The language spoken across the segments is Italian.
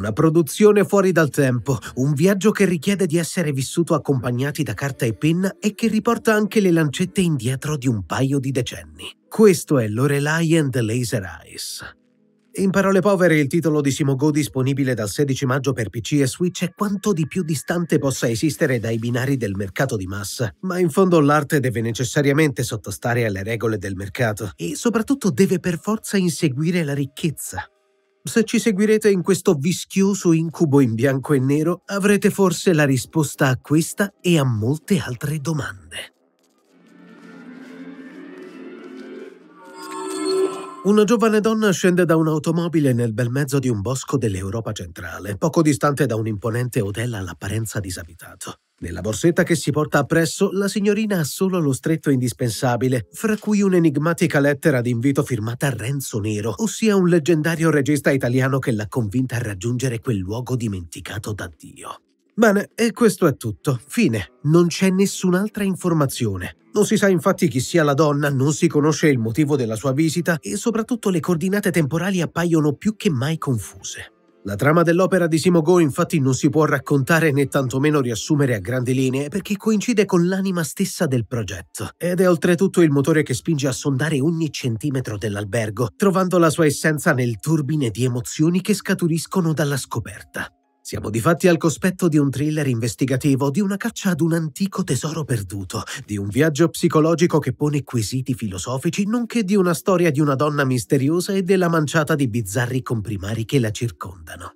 Una produzione fuori dal tempo, un viaggio che richiede di essere vissuto accompagnati da carta e penna e che riporta anche le lancette indietro di un paio di decenni. Questo è Lorelai and the Laser Eyes. In parole povere, il titolo di Simogo disponibile dal 16 maggio per PC e Switch è quanto di più distante possa esistere dai binari del mercato di massa, ma in fondo l'arte deve necessariamente sottostare alle regole del mercato e soprattutto deve per forza inseguire la ricchezza, se ci seguirete in questo vischioso incubo in bianco e nero, avrete forse la risposta a questa e a molte altre domande. Una giovane donna scende da un'automobile nel bel mezzo di un bosco dell'Europa centrale, poco distante da un imponente hotel all'apparenza disabitato. Nella borsetta che si porta appresso, la signorina ha solo lo stretto indispensabile, fra cui un'enigmatica lettera d'invito firmata Renzo Nero, ossia un leggendario regista italiano che l'ha convinta a raggiungere quel luogo dimenticato da Dio. Bene, e questo è tutto. Fine. Non c'è nessun'altra informazione. Non si sa infatti chi sia la donna, non si conosce il motivo della sua visita e soprattutto le coordinate temporali appaiono più che mai confuse. La trama dell'opera di Simogo infatti non si può raccontare né tantomeno riassumere a grandi linee perché coincide con l'anima stessa del progetto ed è oltretutto il motore che spinge a sondare ogni centimetro dell'albergo, trovando la sua essenza nel turbine di emozioni che scaturiscono dalla scoperta. Siamo difatti al cospetto di un thriller investigativo, di una caccia ad un antico tesoro perduto, di un viaggio psicologico che pone quesiti filosofici, nonché di una storia di una donna misteriosa e della manciata di bizzarri comprimari che la circondano.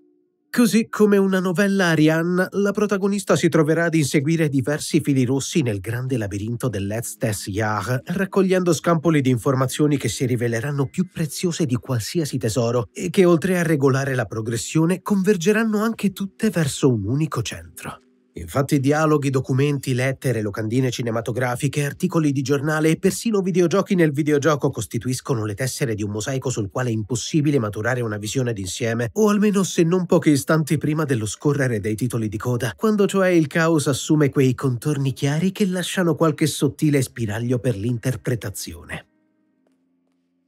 Così come una novella Arianna, la protagonista si troverà ad inseguire diversi fili rossi nel grande labirinto dell'Etz des Jahres, raccogliendo scampoli di informazioni che si riveleranno più preziose di qualsiasi tesoro e che oltre a regolare la progressione convergeranno anche tutte verso un unico centro. Infatti dialoghi, documenti, lettere, locandine cinematografiche, articoli di giornale e persino videogiochi nel videogioco costituiscono le tessere di un mosaico sul quale è impossibile maturare una visione d'insieme, o almeno se non pochi istanti prima dello scorrere dei titoli di coda, quando cioè il caos assume quei contorni chiari che lasciano qualche sottile spiraglio per l'interpretazione.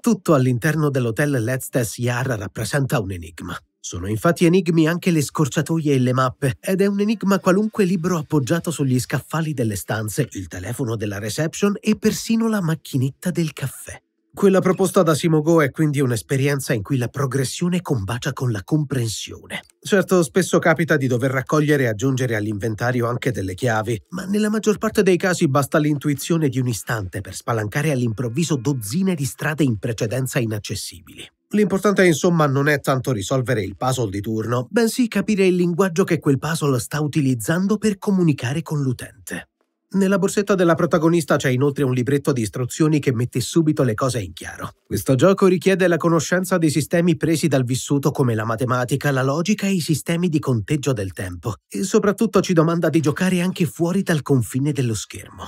Tutto all'interno dell'hotel Let's Tess Yar rappresenta un enigma. Sono infatti enigmi anche le scorciatoie e le mappe, ed è un enigma qualunque libro appoggiato sugli scaffali delle stanze, il telefono della reception e persino la macchinetta del caffè. Quella proposta da Simogo è quindi un'esperienza in cui la progressione combacia con la comprensione. Certo, spesso capita di dover raccogliere e aggiungere all'inventario anche delle chiavi, ma nella maggior parte dei casi basta l'intuizione di un istante per spalancare all'improvviso dozzine di strade in precedenza inaccessibili. L'importante insomma non è tanto risolvere il puzzle di turno, bensì capire il linguaggio che quel puzzle sta utilizzando per comunicare con l'utente. Nella borsetta della protagonista c'è inoltre un libretto di istruzioni che mette subito le cose in chiaro. Questo gioco richiede la conoscenza di sistemi presi dal vissuto come la matematica, la logica e i sistemi di conteggio del tempo e soprattutto ci domanda di giocare anche fuori dal confine dello schermo.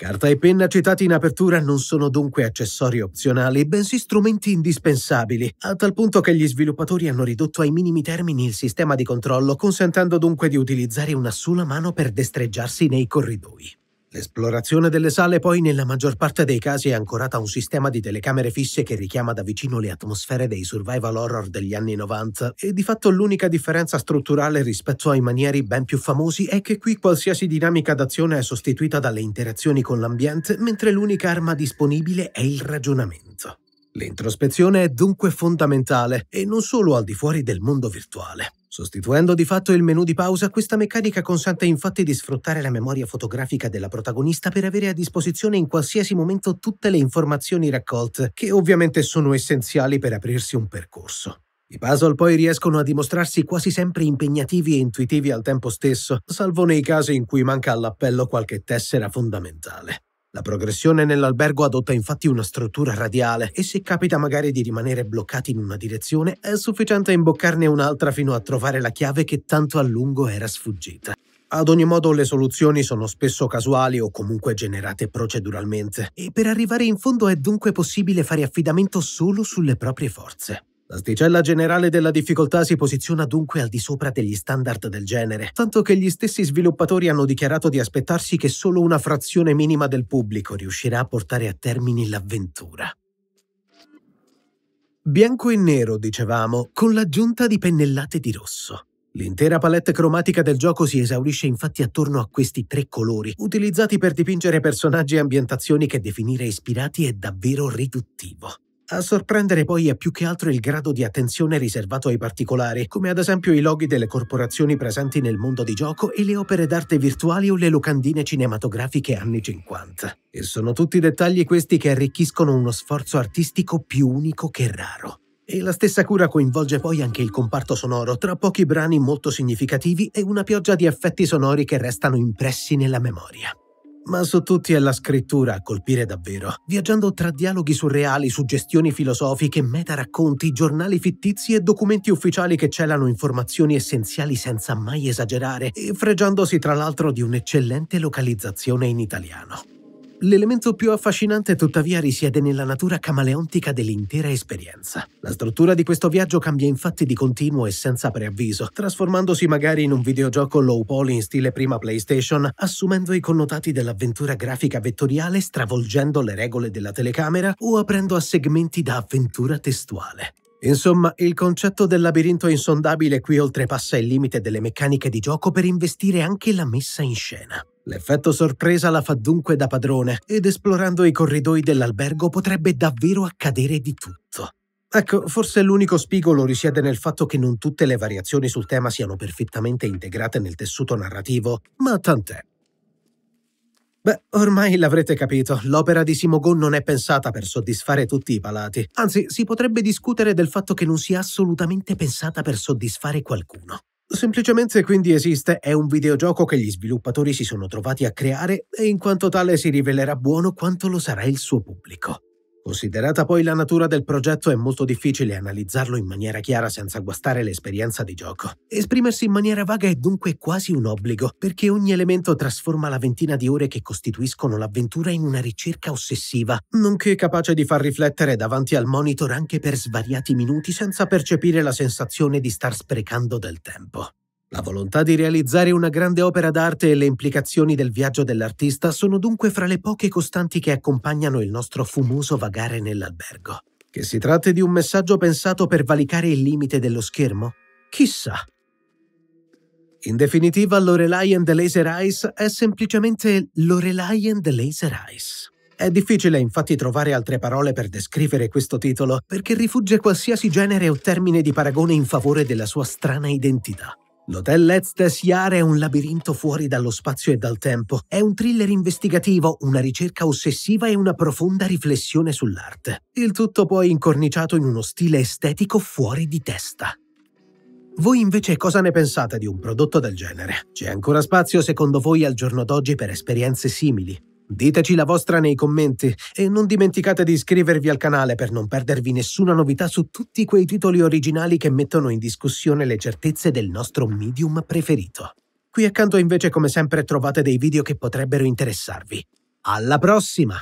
Carta e penna citati in apertura non sono dunque accessori opzionali, bensì strumenti indispensabili, a tal punto che gli sviluppatori hanno ridotto ai minimi termini il sistema di controllo, consentendo dunque di utilizzare una sola mano per destreggiarsi nei corridoi. L'esplorazione delle sale poi nella maggior parte dei casi è ancorata a un sistema di telecamere fisse che richiama da vicino le atmosfere dei survival horror degli anni 90 e di fatto l'unica differenza strutturale rispetto ai manieri ben più famosi è che qui qualsiasi dinamica d'azione è sostituita dalle interazioni con l'ambiente mentre l'unica arma disponibile è il ragionamento. L'introspezione è dunque fondamentale e non solo al di fuori del mondo virtuale. Sostituendo di fatto il menu di pausa, questa meccanica consente infatti di sfruttare la memoria fotografica della protagonista per avere a disposizione in qualsiasi momento tutte le informazioni raccolte, che ovviamente sono essenziali per aprirsi un percorso. I puzzle poi riescono a dimostrarsi quasi sempre impegnativi e intuitivi al tempo stesso, salvo nei casi in cui manca all'appello qualche tessera fondamentale. La progressione nell'albergo adotta infatti una struttura radiale e se capita magari di rimanere bloccati in una direzione è sufficiente imboccarne un'altra fino a trovare la chiave che tanto a lungo era sfuggita. Ad ogni modo le soluzioni sono spesso casuali o comunque generate proceduralmente e per arrivare in fondo è dunque possibile fare affidamento solo sulle proprie forze. L'asticella generale della difficoltà si posiziona dunque al di sopra degli standard del genere, tanto che gli stessi sviluppatori hanno dichiarato di aspettarsi che solo una frazione minima del pubblico riuscirà a portare a termine l'avventura. Bianco e nero, dicevamo, con l'aggiunta di pennellate di rosso. L'intera palette cromatica del gioco si esaurisce infatti attorno a questi tre colori, utilizzati per dipingere personaggi e ambientazioni che definire ispirati è davvero riduttivo. A sorprendere poi è più che altro il grado di attenzione riservato ai particolari, come ad esempio i loghi delle corporazioni presenti nel mondo di gioco e le opere d'arte virtuali o le locandine cinematografiche anni 50. E sono tutti dettagli questi che arricchiscono uno sforzo artistico più unico che raro. E la stessa cura coinvolge poi anche il comparto sonoro, tra pochi brani molto significativi e una pioggia di effetti sonori che restano impressi nella memoria. Ma su tutti è la scrittura a colpire davvero, viaggiando tra dialoghi surreali, suggestioni filosofiche, meta racconti, giornali fittizi e documenti ufficiali che celano informazioni essenziali senza mai esagerare, e fregiandosi tra l'altro di un'eccellente localizzazione in italiano. L'elemento più affascinante tuttavia risiede nella natura camaleontica dell'intera esperienza. La struttura di questo viaggio cambia infatti di continuo e senza preavviso, trasformandosi magari in un videogioco low poly in stile prima PlayStation, assumendo i connotati dell'avventura grafica vettoriale stravolgendo le regole della telecamera o aprendo a segmenti da avventura testuale. Insomma, il concetto del labirinto insondabile qui oltrepassa il limite delle meccaniche di gioco per investire anche la messa in scena. L'effetto sorpresa la fa dunque da padrone ed esplorando i corridoi dell'albergo potrebbe davvero accadere di tutto. Ecco, forse l'unico spigolo risiede nel fatto che non tutte le variazioni sul tema siano perfettamente integrate nel tessuto narrativo, ma tant'è. Beh, ormai l'avrete capito, l'opera di Simogon non è pensata per soddisfare tutti i palati, anzi si potrebbe discutere del fatto che non sia assolutamente pensata per soddisfare qualcuno. Semplicemente quindi esiste, è un videogioco che gli sviluppatori si sono trovati a creare e in quanto tale si rivelerà buono quanto lo sarà il suo pubblico. Considerata poi la natura del progetto è molto difficile analizzarlo in maniera chiara senza guastare l'esperienza di gioco. Esprimersi in maniera vaga è dunque quasi un obbligo, perché ogni elemento trasforma la ventina di ore che costituiscono l'avventura in una ricerca ossessiva, nonché capace di far riflettere davanti al monitor anche per svariati minuti senza percepire la sensazione di star sprecando del tempo. La volontà di realizzare una grande opera d'arte e le implicazioni del viaggio dell'artista sono dunque fra le poche costanti che accompagnano il nostro fumoso vagare nell'albergo. Che si tratti di un messaggio pensato per valicare il limite dello schermo? Chissà. In definitiva, Lorelai and the Laser Eyes è semplicemente Lorelai and the Laser Eyes. È difficile infatti trovare altre parole per descrivere questo titolo, perché rifugge qualsiasi genere o termine di paragone in favore della sua strana identità. L'Hotel Let's Desiar è un labirinto fuori dallo spazio e dal tempo. È un thriller investigativo, una ricerca ossessiva e una profonda riflessione sull'arte. Il tutto poi incorniciato in uno stile estetico fuori di testa. Voi invece cosa ne pensate di un prodotto del genere? C'è ancora spazio secondo voi al giorno d'oggi per esperienze simili? Diteci la vostra nei commenti e non dimenticate di iscrivervi al canale per non perdervi nessuna novità su tutti quei titoli originali che mettono in discussione le certezze del nostro medium preferito. Qui accanto invece come sempre trovate dei video che potrebbero interessarvi. Alla prossima!